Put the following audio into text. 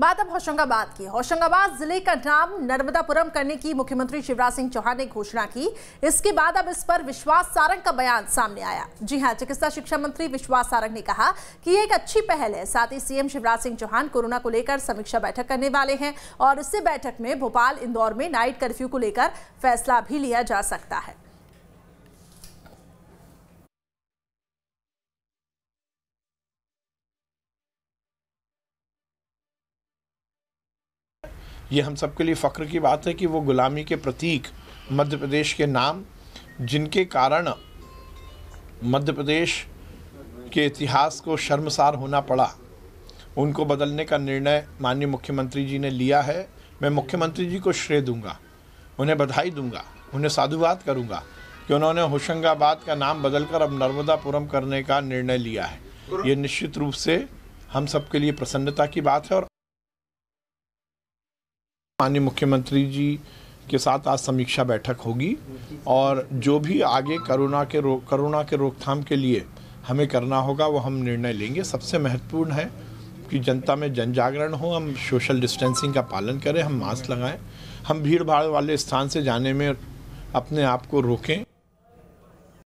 बात अब होशंगाबाद की होशंगाबाद जिले का नाम नर्मदापुरम करने की मुख्यमंत्री शिवराज सिंह चौहान ने घोषणा की इसके बाद अब इस पर विश्वास सारंग का बयान सामने आया जी हां चिकित्सा शिक्षा मंत्री विश्वास सारंग ने कहा कि यह एक अच्छी पहल है साथ ही सीएम शिवराज सिंह चौहान कोरोना को लेकर समीक्षा बैठक करने वाले हैं और इसी बैठक में भोपाल इंदौर में नाइट कर्फ्यू को लेकर फैसला भी लिया जा सकता है ये हम सबके लिए फ़ख्र की बात है कि वो ग़ुलामी के प्रतीक मध्य प्रदेश के नाम जिनके कारण मध्य प्रदेश के इतिहास को शर्मसार होना पड़ा उनको बदलने का निर्णय माननीय मुख्यमंत्री जी ने लिया है मैं मुख्यमंत्री जी को श्रेय दूंगा उन्हें बधाई दूंगा उन्हें साधुवाद करूंगा कि उन्होंने होशंगाबाद का नाम बदलकर अब नर्मदापुरम करने का निर्णय लिया है ये निश्चित रूप से हम सबके लिए प्रसन्नता की बात है और माननीय मुख्यमंत्री जी के साथ आज समीक्षा बैठक होगी और जो भी आगे कोरोना के रो कोरोना के रोकथाम के लिए हमें करना होगा वो हम निर्णय लेंगे सबसे महत्वपूर्ण है कि जनता में जन जागरण हो हम सोशल डिस्टेंसिंग का पालन करें हम मास्क लगाएं हम भीड़ भाड़ वाले स्थान से जाने में अपने आप को रोकें